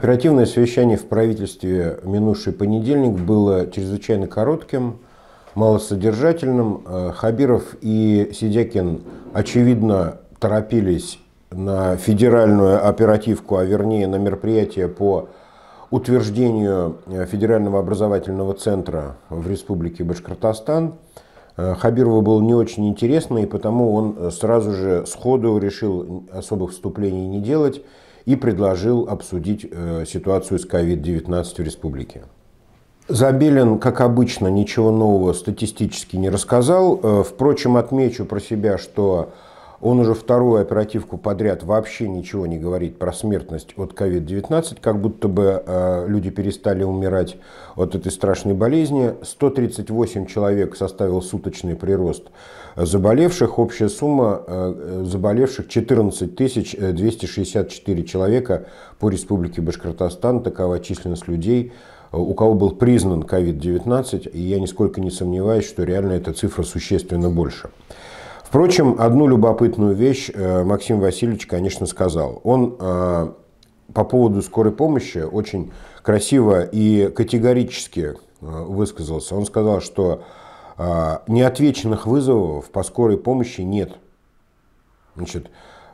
Оперативное совещание в правительстве минувший понедельник было чрезвычайно коротким, малосодержательным. Э, Хабиров и Сидякин, очевидно, торопились на федеральную оперативку, а вернее на мероприятие по утверждению э, Федерального образовательного центра в Республике Башкортостан. Э, Хабирову было не очень интересно, и потому он сразу же сходу решил особых вступлений не делать и предложил обсудить э, ситуацию с COVID-19 в республике. Забелин, как обычно, ничего нового статистически не рассказал. Э, впрочем, отмечу про себя, что он уже вторую оперативку подряд вообще ничего не говорит про смертность от COVID-19, как будто бы э, люди перестали умирать от этой страшной болезни. 138 человек составил суточный прирост заболевших. Общая сумма э, э, заболевших 14 264 э, человека по республике Башкортостан. Такова численность людей, у кого был признан COVID-19. И я нисколько не сомневаюсь, что реально эта цифра существенно больше. Впрочем, одну любопытную вещь Максим Васильевич, конечно, сказал. Он по поводу скорой помощи очень красиво и категорически высказался. Он сказал, что а, неотвеченных вызовов по скорой помощи нет. Значит,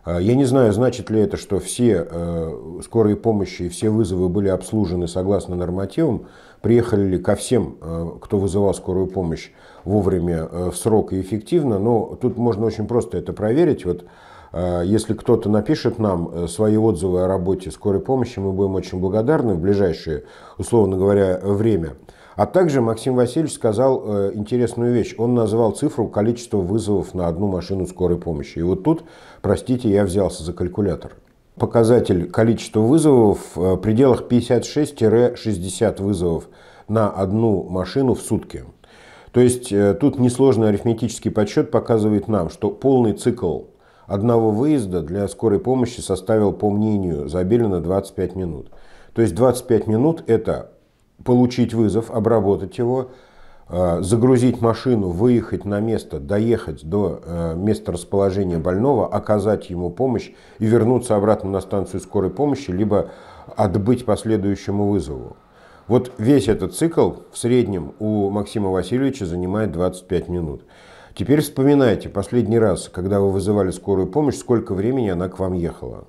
а, я не знаю, значит ли это, что все э, скорые помощи и все вызовы были обслужены согласно нормативам, приехали ли ко всем, э, кто вызывал скорую помощь вовремя, э, в срок и эффективно, но тут можно очень просто это проверить. Вот если кто-то напишет нам свои отзывы о работе скорой помощи, мы будем очень благодарны в ближайшее, условно говоря, время. А также Максим Васильевич сказал э, интересную вещь. Он назвал цифру количества вызовов на одну машину скорой помощи. И вот тут, простите, я взялся за калькулятор. Показатель количества вызовов э, в пределах 56-60 вызовов на одну машину в сутки. То есть э, тут несложный арифметический подсчет показывает нам, что полный цикл одного выезда для скорой помощи составил, по мнению Забелина, 25 минут. То есть 25 минут это получить вызов, обработать его, э, загрузить машину, выехать на место, доехать до э, места расположения больного, оказать ему помощь и вернуться обратно на станцию скорой помощи, либо отбыть по следующему вызову. Вот весь этот цикл в среднем у Максима Васильевича занимает 25 минут. Теперь вспоминайте последний раз, когда вы вызывали скорую помощь, сколько времени она к вам ехала.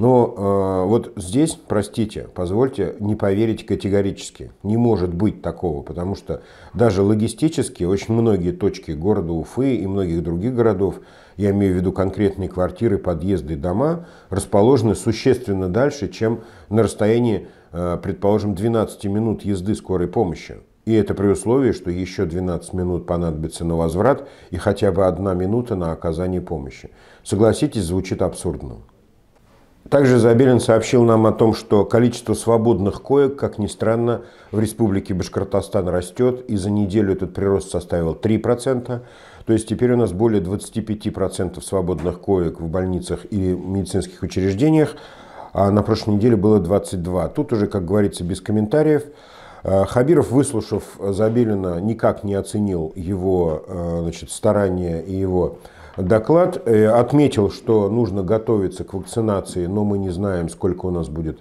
Но э, вот здесь, простите, позвольте не поверить категорически. Не может быть такого, потому что даже логистически очень многие точки города Уфы и многих других городов, я имею в виду конкретные квартиры, подъезды, дома, расположены существенно дальше, чем на расстоянии, э, предположим, 12 минут езды скорой помощи. И это при условии, что еще 12 минут понадобится на возврат и хотя бы одна минута на оказание помощи. Согласитесь, звучит абсурдно. Также Забелин сообщил нам о том, что количество свободных коек, как ни странно, в республике Башкортостан растет, и за неделю этот прирост составил 3%, то есть теперь у нас более 25% свободных коек в больницах и медицинских учреждениях, а на прошлой неделе было 22. Тут уже, как говорится, без комментариев. Э, Хабиров, выслушав Забелина, никак не оценил его э, значит, старания и его доклад. Э, отметил, что нужно готовиться к вакцинации, но мы не знаем, сколько у нас будет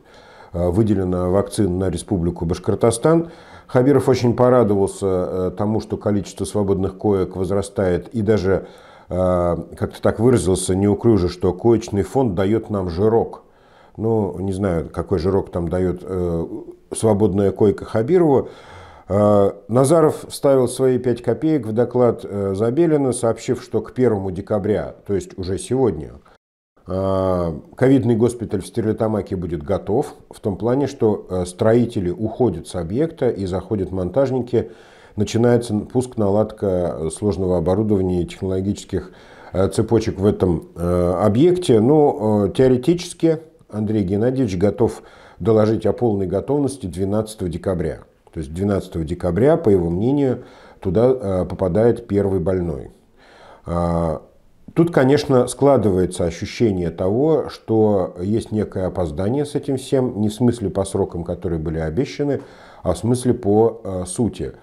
э, выделено вакцин на Республику Башкортостан. Хабиров очень порадовался э, тому, что количество свободных коек возрастает и даже как-то так выразился неуклюже, что коечный фонд дает нам жирок. Ну, не знаю, какой жирок там дает свободная койка Хабирова. А, Назаров вставил свои 5 копеек в доклад э, Забелина, сообщив, что к 1 декабря, то есть уже сегодня, а, ковидный госпиталь в Стерлитамаке будет готов, в том плане, что э, строители уходят с объекта и заходят монтажники, начинается пуск, наладка сложного оборудования и технологических э, цепочек в этом объекте. Но ну, теоретически Андрей Геннадьевич готов доложить о полной готовности 12 декабря. То есть 12 декабря, по его мнению, туда э, попадает первый больной. А, тут, конечно, складывается ощущение того, что есть некое опоздание с этим всем, не в смысле по срокам, которые были обещаны, а в смысле по э, сути.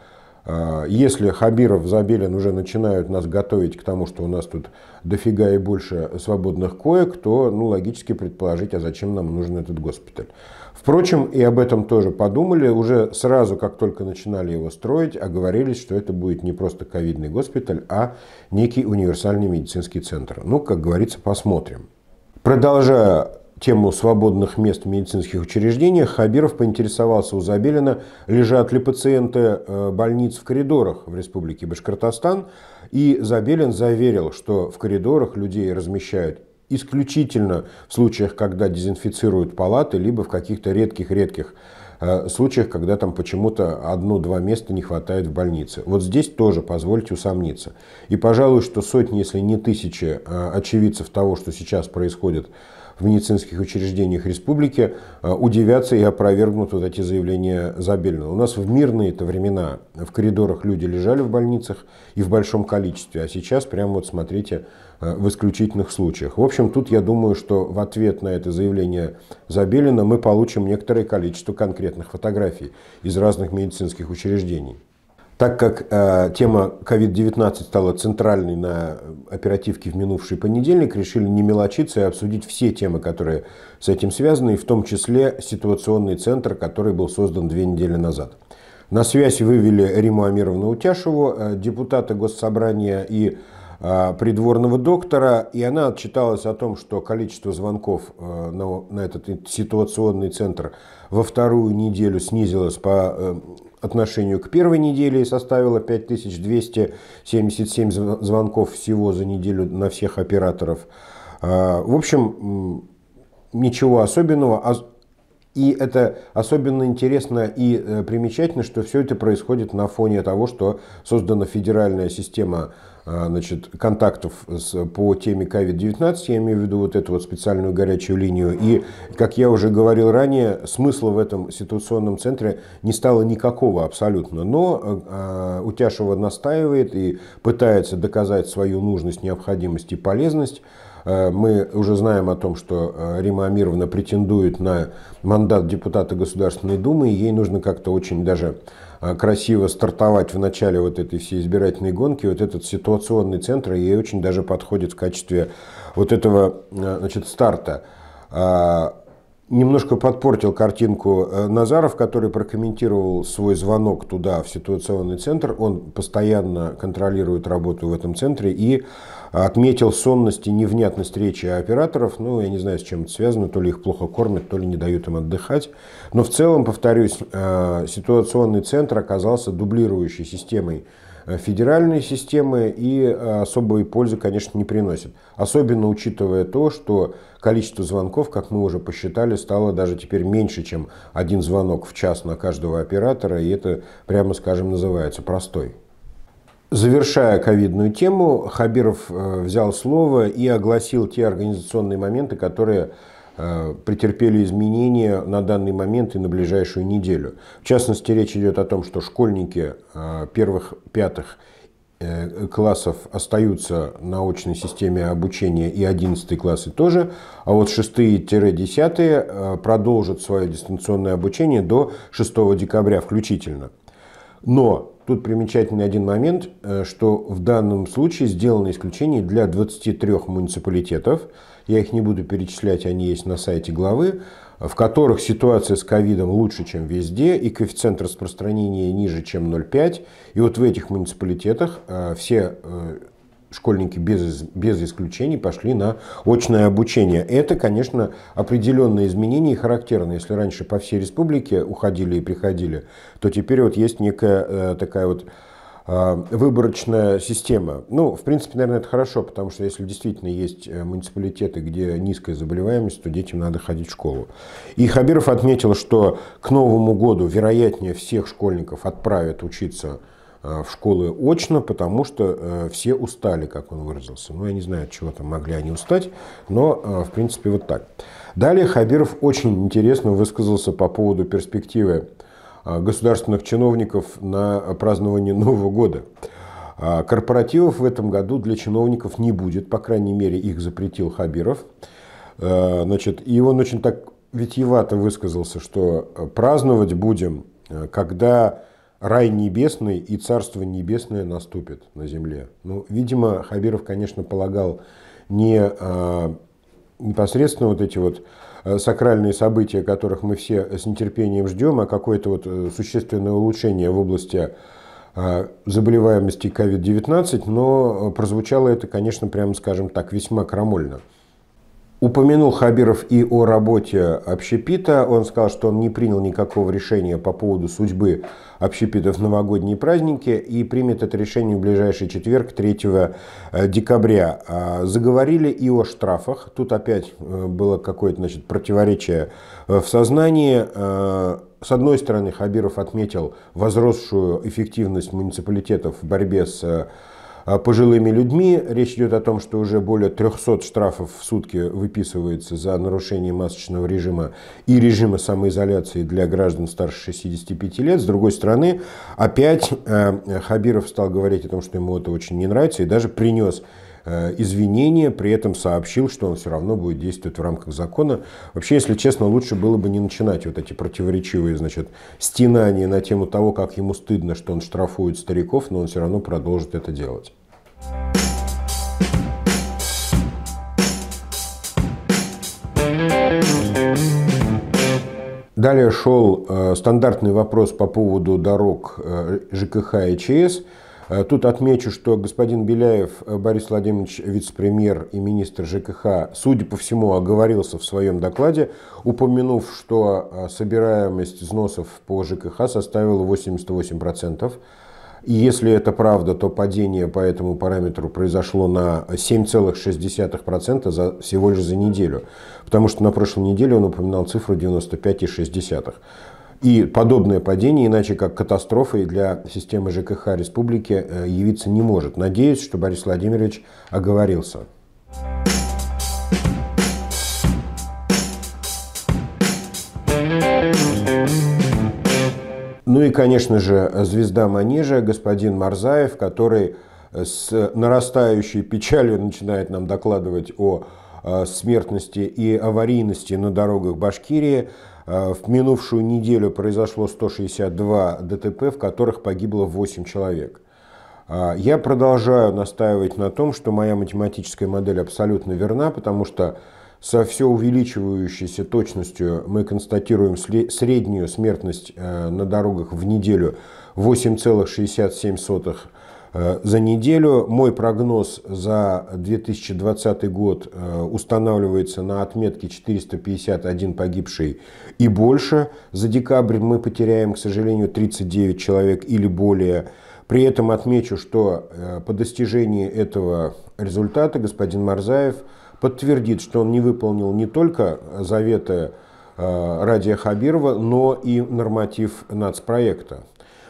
А, если Хабиров, Забелин уже начинают нас готовить к тому, что у нас тут дофига и больше свободных коек, то ну, логически предположить, а зачем нам нужен этот госпиталь. Впрочем, и об этом тоже подумали. Уже сразу, как только начинали его строить, оговорились, а что это будет не просто ковидный госпиталь, а некий универсальный медицинский центр. Ну, как говорится, посмотрим. Продолжая тему свободных мест в медицинских учреждениях, Хабиров поинтересовался у Забелина, лежат ли пациенты э, больниц в коридорах в Республике Башкортостан. И Забелин заверил, что в коридорах людей размещают исключительно в случаях, когда дезинфицируют палаты, либо в каких-то редких-редких э, случаях, когда там почему-то одно-два места не хватает в больнице. Вот здесь тоже позвольте усомниться. И, пожалуй, что сотни, если не тысячи э, очевидцев того, что сейчас происходит в медицинских учреждениях республики, э, удивятся и опровергнут вот эти заявления Забельного. У нас в мирные это времена в коридорах люди лежали в больницах и в большом количестве, а сейчас прямо вот смотрите э, в исключительных случаях. В общем, тут я думаю, что в ответ на это заявление Забелина мы получим некоторое количество конкретных фотографий из разных медицинских учреждений. Так как э, тема COVID-19 стала центральной на оперативке в минувший понедельник, решили не мелочиться и обсудить все темы, которые с этим связаны, и в том числе ситуационный центр, который был создан две недели назад. На связь вывели Риму Амировну Утяшеву, э, депутата Госсобрания и э, придворного доктора, и она отчиталась о том, что количество звонков э, на, на этот ситуационный центр во вторую неделю снизилось по э, отношению к первой неделе составила 5277 звонков всего за неделю на всех операторов. А, в общем, ничего особенного. И это особенно интересно и э, примечательно, что все это происходит на фоне того, что создана федеральная система а, значит, контактов с, по теме COVID-19, я имею в виду вот эту вот специальную горячую линию. И, как я уже говорил ранее, смысла в этом ситуационном центре не стало никакого абсолютно. Но э, а, а, Утяшева настаивает и пытается доказать свою нужность, необходимость и полезность. Мы уже знаем о том, что Рима Амировна претендует на мандат депутата Государственной Думы, и ей нужно как-то очень даже Э, красиво стартовать в начале вот этой всей избирательной гонки, вот этот ситуационный центр ей очень даже подходит в качестве вот этого э, значит, старта. А, немножко подпортил картинку э, Назаров, который прокомментировал свой звонок туда, в ситуационный центр. Он постоянно контролирует работу в этом центре и а отметил сонность и невнятность речи операторов. Ну, я не знаю, с чем это связано, то ли их плохо кормят, то ли не дают им отдыхать. Но в целом, повторюсь, э, ситуационный центр оказался дублирующей системой э, федеральной системы и э, особой пользы, конечно, не приносит. Особенно учитывая то, что количество звонков, как мы уже посчитали, стало даже теперь меньше, чем один звонок в час на каждого оператора, и это, прямо скажем, называется простой. Завершая ковидную тему, Хабиров э, взял слово и огласил те организационные моменты, которые э, претерпели изменения на данный момент и на ближайшую неделю. В частности, речь идет о том, что школьники э, первых, пятых классов остаются на очной системе обучения и 11 классы тоже, а вот 6-10 продолжат свое дистанционное обучение до 6 декабря включительно. Но Тут примечательный один момент, э, что в данном случае сделано исключение для 23 муниципалитетов. Я их не буду перечислять, они есть на сайте главы, в которых ситуация с ковидом лучше, чем везде, и коэффициент распространения ниже, чем 0,5. И вот в этих муниципалитетах э, все э, школьники без, без исключений пошли на очное обучение. Это, конечно, определенные изменения и характерно. Если раньше по всей республике уходили и приходили, то теперь вот есть некая э, такая вот э, выборочная система. Ну, в принципе, наверное, это хорошо, потому что если действительно есть э, муниципалитеты, где низкая заболеваемость, то детям надо ходить в школу. И Хабиров отметил, что к Новому году вероятнее всех школьников отправят учиться Э, в школы очно, потому что э, все устали, как он выразился. Ну, я не знаю, от чего там могли они устать, но, э, в принципе, вот так. Далее Хабиров очень интересно высказался по поводу перспективы государственных чиновников на празднование Нового года. Корпоративов в этом году для чиновников не будет, по крайней мере, их запретил Хабиров. Значит, и он очень так витьевато высказался, что праздновать будем, когда рай небесный и царство небесное наступит на земле. Ну, видимо, Хабиров, конечно, полагал не а, непосредственно вот эти вот а, сакральные события, которых мы все с нетерпением ждем, а какое-то вот э, существенное улучшение в области а, заболеваемости COVID-19, но а, прозвучало это, конечно, прямо скажем так, весьма крамольно. Упомянул Хабиров и о работе общепита. Он сказал, что он не принял никакого решения по поводу судьбы общепита в новогодние праздники и примет это решение в ближайший четверг, 3 э, декабря. А, заговорили и о штрафах. Тут опять э, было какое-то значит, противоречие э, в сознании. С одной стороны, Хабиров отметил возросшую эффективность муниципалитетов в борьбе с а пожилыми людьми. Речь идет о том, что уже более 300 штрафов в сутки выписывается за нарушение масочного режима и режима самоизоляции для граждан старше 65 лет. С другой стороны, опять э, Хабиров стал говорить о том, что ему это очень не нравится и даже принес Э, извинения, при этом сообщил, что он все равно будет действовать в рамках закона. Вообще, если честно, лучше было бы не начинать вот эти противоречивые значит, стенания на тему того, как ему стыдно, что он штрафует стариков, но он все равно продолжит это делать. Далее шел э, стандартный вопрос по поводу дорог э, ЖКХ и ЧС. Э, тут отмечу, что господин Беляев, э, Борис Владимирович, вице-премьер и министр ЖКХ, судя по всему, оговорился в своем докладе, упомянув, что э, собираемость взносов по ЖКХ составила 88%. И если это правда, то падение по этому параметру произошло на 7,6% за, всего лишь за неделю. Потому что на прошлой неделе он упоминал цифру 95,6%. И подобное падение, иначе как катастрофой для системы ЖКХ республики, э, явиться не может. Надеюсь, что Борис Владимирович оговорился. Ну и, конечно же, звезда Манежа, господин Марзаев, который э, с нарастающей печалью начинает нам докладывать о э, смертности и аварийности на дорогах Башкирии. Э, в минувшую неделю произошло 162 ДТП, в которых погибло 8 человек. Э, я продолжаю настаивать на том, что моя математическая модель абсолютно верна, потому что со все увеличивающейся точностью мы констатируем среднюю смертность э, на дорогах в неделю 8,67 Э, за неделю. Мой прогноз за 2020 год э, устанавливается на отметке 451 погибший и больше. За декабрь мы потеряем, к сожалению, 39 человек или более. При этом отмечу, что э, по достижении этого результата господин Марзаев подтвердит, что он не выполнил не только заветы Радия Хабирова, но и норматив нацпроекта.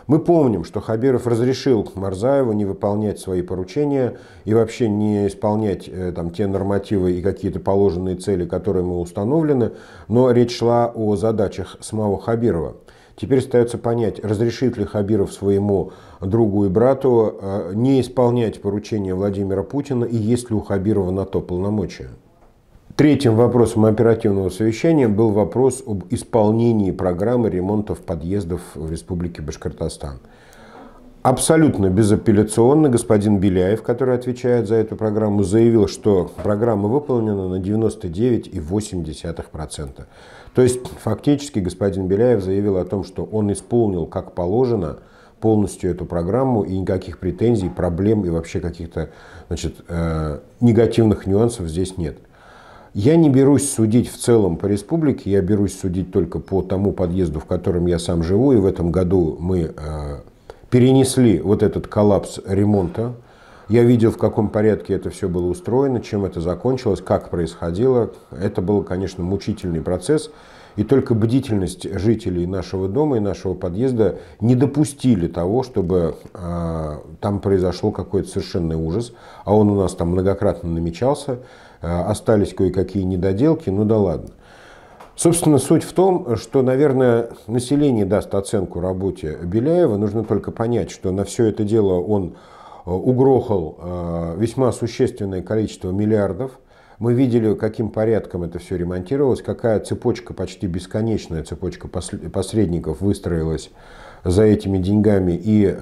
Мы помним, что Хабиров разрешил Марзаеву не выполнять свои поручения и вообще не исполнять э, там, те нормативы и какие-то положенные цели, которые ему установлены, но речь шла о задачах самого Хабирова. Теперь остается понять, разрешит ли Хабиров своему другу и брату э, не исполнять поручения Владимира Путина и есть ли у Хабирова на то полномочия. Третьим вопросом оперативного совещания был вопрос об исполнении программы ремонтов подъездов в Республике Башкортостан. Абсолютно безапелляционно господин Беляев, который отвечает за эту программу, заявил, что программа выполнена на 99,8%. То есть фактически господин Беляев заявил о том, что он исполнил как положено полностью эту программу и никаких претензий, проблем и вообще каких-то значит, э, негативных нюансов здесь нет. Я не берусь судить в целом по республике, я берусь судить только по тому подъезду, в котором я сам живу, и в этом году мы э, перенесли вот этот коллапс ремонта. Я видел, в каком порядке это все было устроено, чем это закончилось, как происходило. Это был, конечно, мучительный процесс. И только бдительность жителей нашего дома и нашего подъезда не допустили того, чтобы э, там произошел какой-то совершенный ужас. А он у нас там многократно намечался. Э, остались кое-какие недоделки, ну да ладно. Собственно, суть в том, что, наверное, население даст оценку работе Беляева. Нужно только понять, что на все это дело он э, угрохал э, весьма существенное количество миллиардов. Мы видели, каким порядком это все ремонтировалось, какая цепочка, почти бесконечная цепочка посредников выстроилась за этими деньгами и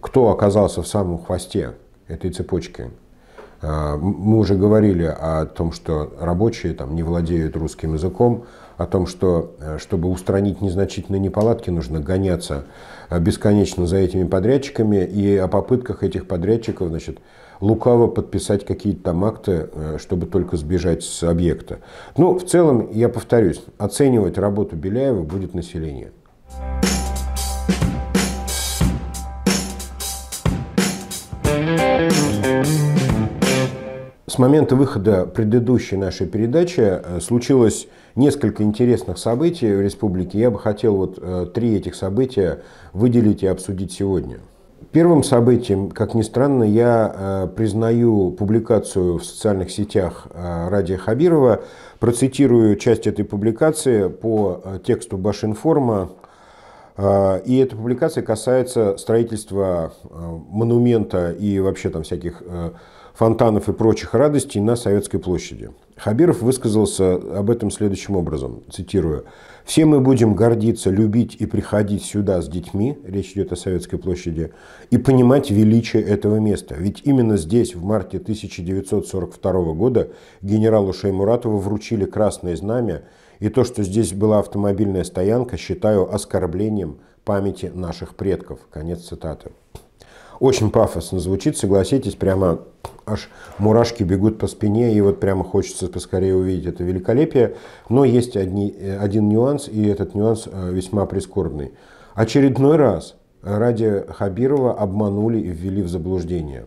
кто оказался в самом хвосте этой цепочки. А, мы уже говорили о том, что рабочие там, не владеют русским языком, о том, что э, чтобы устранить незначительные неполадки, нужно гоняться э, бесконечно за этими подрядчиками и о попытках этих подрядчиков значит, лукаво подписать какие-то там акты, э, чтобы только сбежать с объекта. Ну, в целом, я повторюсь, оценивать работу Беляева будет население. С момента выхода предыдущей нашей передачи э, случилось несколько интересных событий в республике. Я бы хотел вот э, три этих события выделить и обсудить сегодня. Первым событием, как ни странно, я э, признаю публикацию в социальных сетях Радия Хабирова. Процитирую часть этой публикации по тексту Башинформа. И эта публикация касается строительства монумента и вообще там всяких фонтанов и прочих радостей на Советской площади. Хабиров высказался об этом следующим образом, цитирую. «Все мы будем гордиться, любить и приходить сюда с детьми, речь идет о Советской площади, и понимать величие этого места. Ведь именно здесь, в марте 1942 года, генералу Шеймуратову вручили красное знамя, и то, что здесь была автомобильная стоянка, считаю оскорблением памяти наших предков». Конец цитаты. Очень пафосно звучит, согласитесь, прямо аж мурашки бегут по спине, и вот прямо хочется поскорее увидеть это великолепие. Но есть одни, э, один нюанс, и этот нюанс э, весьма прискорбный. Очередной раз ради Хабирова обманули и ввели в заблуждение.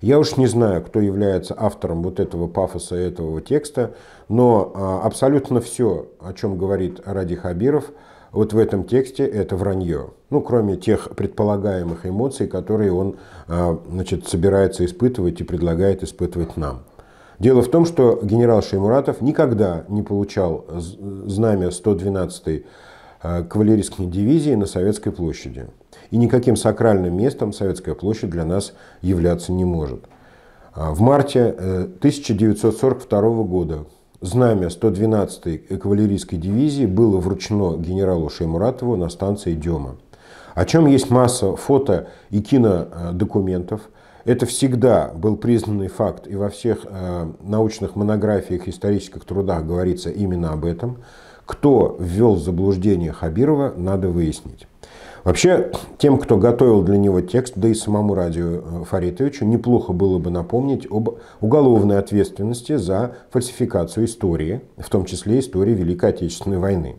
Я уж не знаю, кто является автором вот этого пафоса этого текста, но а, абсолютно все, о чем говорит Ради Хабиров, вот в этом тексте это вранье. Ну, кроме тех предполагаемых эмоций, которые он а, значит, собирается испытывать и предлагает испытывать нам. Дело в том, что генерал Шеймуратов никогда не получал знамя 112-й а, кавалерийской дивизии на Советской площади. И никаким сакральным местом Советская площадь для нас являться не может. А, в марте 1942 э, года Знамя 112-й кавалерийской дивизии было вручено генералу Шеймуратову на станции Дема. О чем есть масса фото и кинодокументов. Это всегда был признанный факт, и во всех э, научных монографиях, исторических трудах говорится именно об этом. Кто ввел в заблуждение Хабирова, надо выяснить. Вообще, тем, кто готовил для него текст, да и самому Радию э, Фаритовичу, неплохо было бы напомнить об уголовной ответственности за фальсификацию истории, в том числе истории Великой Отечественной войны.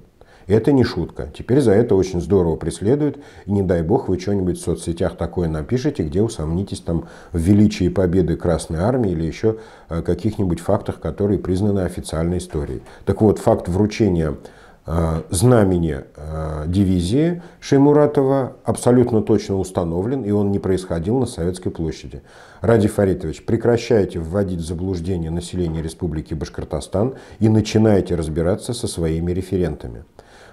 И это не шутка. Теперь за это очень здорово преследуют. И не дай бог вы что-нибудь в соцсетях такое напишите, где усомнитесь там в величии победы Красной Армии или еще э, каких-нибудь фактах, которые признаны официальной историей. Так вот, факт вручения Э, знамени э, дивизии Шеймуратова абсолютно точно установлен, и он не происходил на Советской площади. Ради Фаритович, прекращайте вводить в заблуждение население Республики Башкортостан и начинайте разбираться со своими референтами.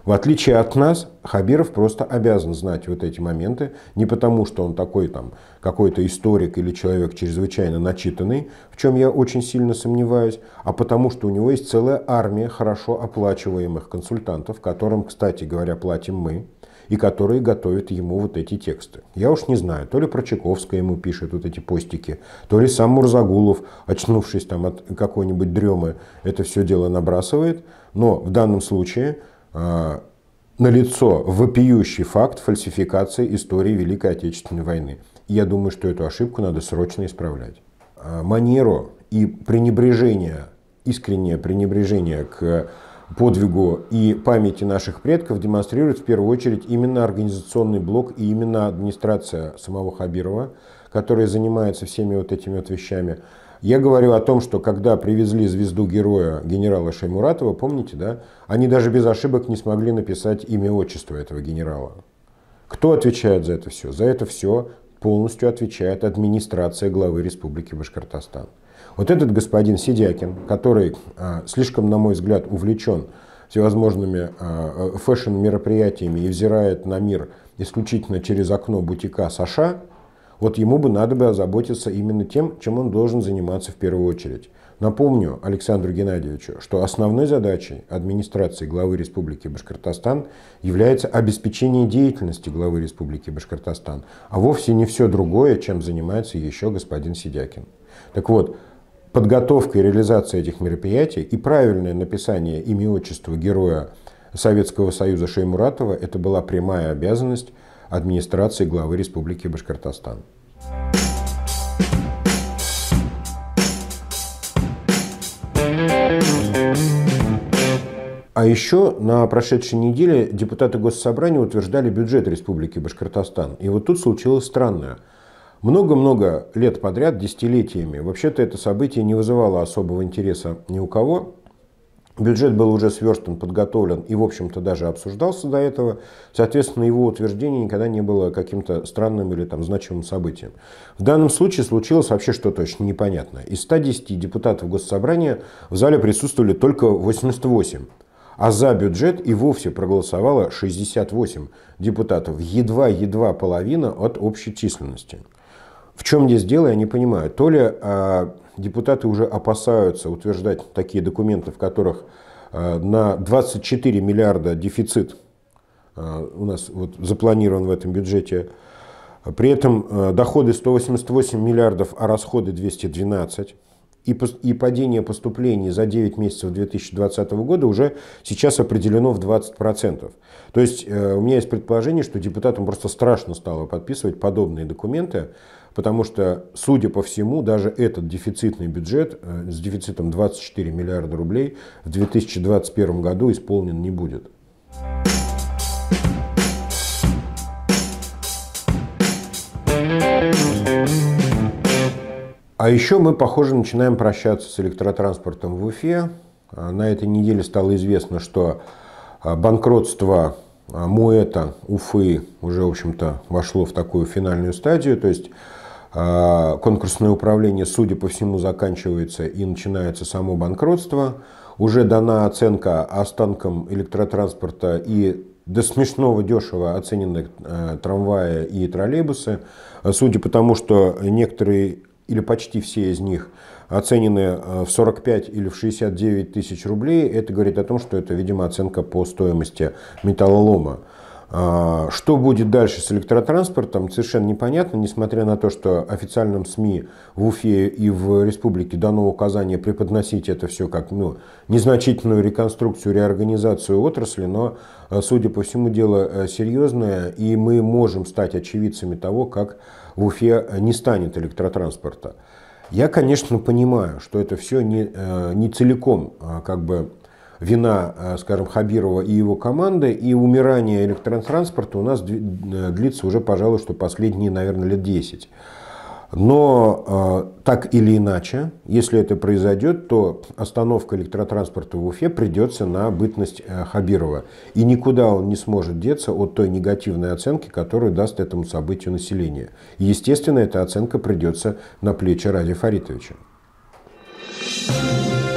В отличие от нас, Хабиров просто обязан знать вот эти моменты, не потому что он такой там какой-то историк или человек чрезвычайно начитанный, в чем я очень сильно сомневаюсь, а потому что у него есть целая армия хорошо оплачиваемых консультантов, которым, кстати говоря, платим мы, и которые готовят ему вот эти тексты. Я уж не знаю, то ли Прочаковская ему пишет вот эти постики, то ли сам Мурзагулов, очнувшись там от какой-нибудь дремы, это все дело набрасывает. Но в данном случае а, налицо вопиющий факт фальсификации истории Великой Отечественной войны. И я думаю, что эту ошибку надо срочно исправлять. А, манеру и пренебрежение, искреннее пренебрежение к подвигу и памяти наших предков демонстрирует в первую очередь именно организационный блок и именно администрация самого Хабирова, которая занимается всеми вот этими вот вещами. Я говорю о том, что когда привезли звезду героя генерала Шаймуратова, помните, да? Они даже без ошибок не смогли написать имя отчество этого генерала. Кто отвечает за это все? За это все полностью отвечает администрация главы Республики Башкортостан. Вот этот господин Сидякин, который а, слишком, на мой взгляд, увлечен всевозможными а, фэшн-мероприятиями и взирает на мир исключительно через окно бутика США. Вот ему бы надо бы озаботиться именно тем, чем он должен заниматься в первую очередь. Напомню Александру Геннадьевичу, что основной задачей администрации главы Республики Башкортостан является обеспечение деятельности главы Республики Башкортостан, а вовсе не все другое, чем занимается еще господин Сидякин. Так вот, подготовка и реализация этих мероприятий и правильное написание имя отчества героя Советского Союза Шеймуратова – это была прямая обязанность администрации главы Республики Башкортостан. А еще на прошедшей неделе депутаты Госсобрания утверждали бюджет Республики Башкортостан. И вот тут случилось странное. Много-много лет подряд, десятилетиями, вообще-то это событие не вызывало особого интереса ни у кого, Бюджет был уже сверстан, подготовлен и, в общем-то, даже обсуждался до этого. Соответственно, его утверждение никогда не было каким-то странным или там, значимым событием. В данном случае случилось вообще что-то очень непонятное. Из 110 депутатов Госсобрания в зале присутствовали только 88. А за бюджет и вовсе проголосовало 68 депутатов. Едва-едва половина от общей численности. В чем здесь дело, я не понимаю. То ли а, депутаты уже опасаются утверждать такие документы, в которых а, на 24 миллиарда дефицит а, у нас вот запланирован в этом бюджете, а при этом а, доходы 188 миллиардов, а расходы 212 и, падение поступлений за 9 месяцев 2020 года уже сейчас определено в 20%. То есть э, у меня есть предположение, что депутатам просто страшно стало подписывать подобные документы, потому что, судя по всему, даже этот дефицитный бюджет э, с дефицитом 24 миллиарда рублей в 2021 году исполнен не будет. А еще мы, похоже, начинаем прощаться с электротранспортом в Уфе. А, на этой неделе стало известно, что а, банкротство а, Муэта Уфы уже, в общем-то, вошло в такую финальную стадию. То есть а, конкурсное управление, судя по всему, заканчивается и начинается само банкротство. Уже дана оценка останкам электротранспорта и до смешного дешево оценены э, трамваи и троллейбусы. А, судя по тому, что некоторые или почти все из них оценены э, в 45 или в 69 тысяч рублей, это говорит о том, что это, видимо, оценка по стоимости металлолома. А, что будет дальше с электротранспортом, совершенно непонятно, несмотря на то, что официальным СМИ в Уфе и в республике дано указание преподносить это все как ну, незначительную реконструкцию, реорганизацию отрасли, но, а, судя по всему, дело э, серьезное, и мы можем стать очевидцами того, как в Уфе не станет электротранспорта. Я, конечно, понимаю, что это все не, э, не целиком а, как бы вина, э, скажем, Хабирова и его команды, и умирание электротранспорта у нас э, длится уже, пожалуй, что последние, наверное, лет 10. Но э, так или иначе, если это произойдет, то остановка электротранспорта в Уфе придется на бытность Хабирова. И никуда он не сможет деться от той негативной оценки, которую даст этому событию население. естественно, эта оценка придется на плечи Ради Фаритовича. Thank you.